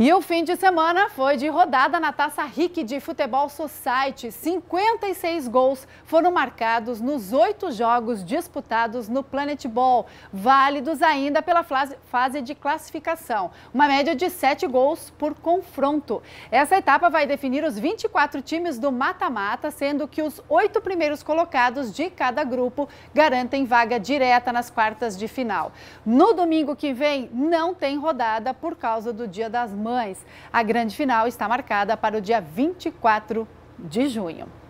E o fim de semana foi de rodada na Taça RIC de Futebol Society. 56 gols foram marcados nos oito jogos disputados no Planet Ball, válidos ainda pela fase de classificação, uma média de sete gols por confronto. Essa etapa vai definir os 24 times do mata-mata, sendo que os oito primeiros colocados de cada grupo garantem vaga direta nas quartas de final. No domingo que vem, não tem rodada por causa do Dia das mães. A grande final está marcada para o dia 24 de junho.